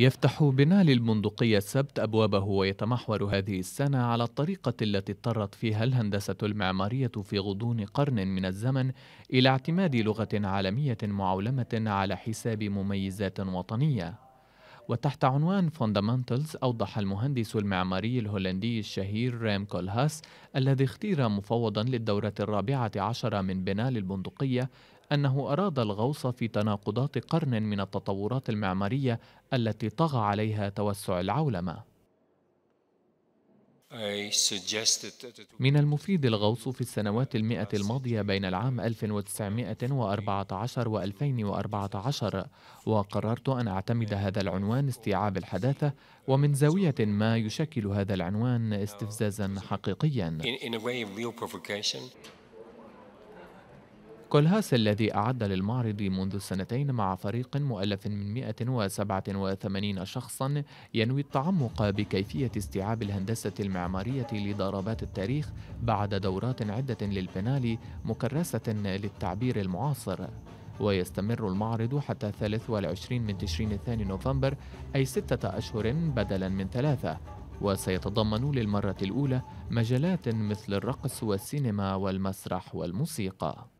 يفتح بنال البندقية السبت أبوابه ويتمحور هذه السنة على الطريقة التي اضطرت فيها الهندسة المعمارية في غضون قرن من الزمن إلى اعتماد لغة عالمية معولمة على حساب مميزات وطنية. وتحت عنوان فوندامنتلز أوضح المهندس المعماري الهولندي الشهير ريم كولهاس الذي اختير مفوضا للدورة الرابعة عشرة من بنال البندقية أنه أراد الغوص في تناقضات قرن من التطورات المعمارية التي طغى عليها توسع العولمة. من المفيد الغوص في السنوات المئة الماضية بين العام 1914 و 2014 وقررت أن أعتمد هذا العنوان استيعاب الحداثة ومن زاوية ما يشكل هذا العنوان استفزازا حقيقيا كولهاس الذي أعد للمعرض منذ سنتين مع فريق مؤلف من 187 شخصا ينوي التعمق بكيفية استيعاب الهندسة المعمارية لضربات التاريخ بعد دورات عدة للبنالي مكرسة للتعبير المعاصر ويستمر المعرض حتى 23 من تشرين الثاني نوفمبر أي ستة أشهر بدلا من ثلاثة وسيتضمن للمرة الأولى مجالات مثل الرقص والسينما والمسرح والموسيقى